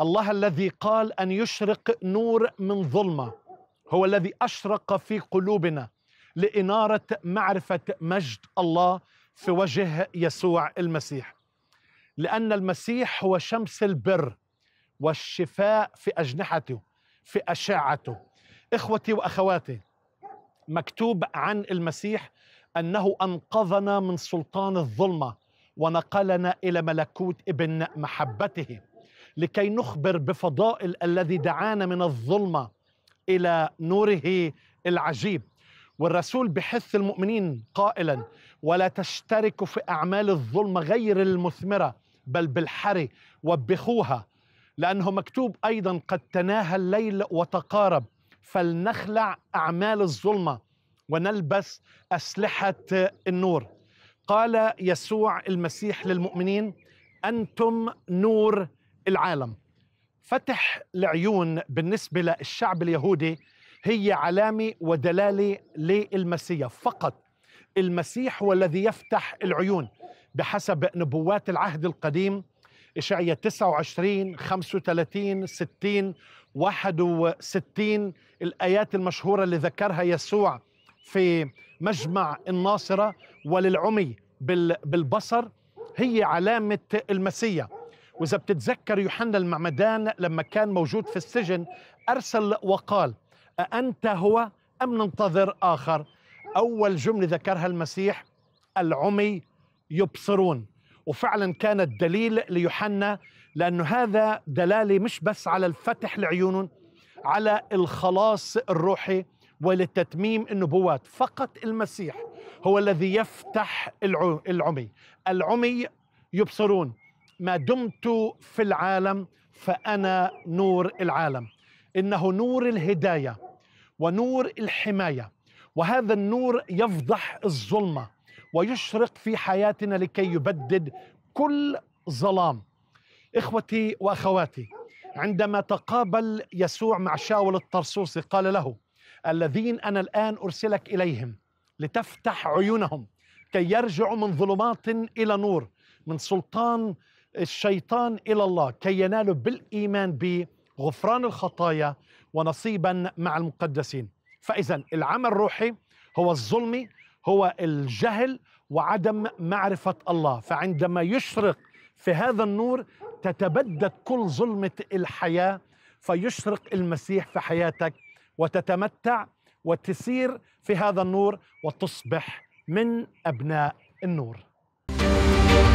الله الذي قال ان يشرق نور من ظلمه هو الذي اشرق في قلوبنا لاناره معرفه مجد الله في وجه يسوع المسيح لان المسيح هو شمس البر والشفاء في اجنحته في اشعته اخوتي واخواتي مكتوب عن المسيح انه انقذنا من سلطان الظلمه ونقلنا الى ملكوت ابن محبته لكي نخبر بفضائل الذي دعانا من الظلمه الى نوره العجيب والرسول بحث المؤمنين قائلا ولا تشتركوا في اعمال الظلمه غير المثمره بل بالحري وبخوها لانه مكتوب ايضا قد تناهى الليل وتقارب فلنخلع اعمال الظلمه ونلبس اسلحه النور قال يسوع المسيح للمؤمنين انتم نور العالم فتح العيون بالنسبة للشعب اليهودي هي علامة ودلالة للمسيح فقط المسيح هو الذي يفتح العيون بحسب نبوات العهد القديم إشعية 29 35 60 61 الآيات المشهورة اللي ذكرها يسوع في مجمع الناصرة وللعمي بالبصر هي علامة المسيح وإذا بتتذكر يوحنا المعمدان لما كان موجود في السجن أرسل وقال أأنت هو أم ننتظر آخر أول جملة ذكرها المسيح العمي يبصرون وفعلا كان الدليل ليوحنا لأنه هذا دلالة مش بس على الفتح لعيونهم على الخلاص الروحي ولتتميم النبوات فقط المسيح هو الذي يفتح العمي العمي يبصرون ما دمت في العالم فأنا نور العالم إنه نور الهداية ونور الحماية وهذا النور يفضح الظلمة ويشرق في حياتنا لكي يبدد كل ظلام إخوتي وأخواتي عندما تقابل يسوع مع شاول الطرسوسي قال له الذين أنا الآن أرسلك إليهم لتفتح عيونهم كي يرجعوا من ظلمات إلى نور من سلطان الشيطان الى الله كي ينالوا بالايمان بغفران الخطايا ونصيبا مع المقدسين فاذا العمل الروحي هو الظلم هو الجهل وعدم معرفه الله فعندما يشرق في هذا النور تتبدد كل ظلمه الحياه فيشرق المسيح في حياتك وتتمتع وتسير في هذا النور وتصبح من ابناء النور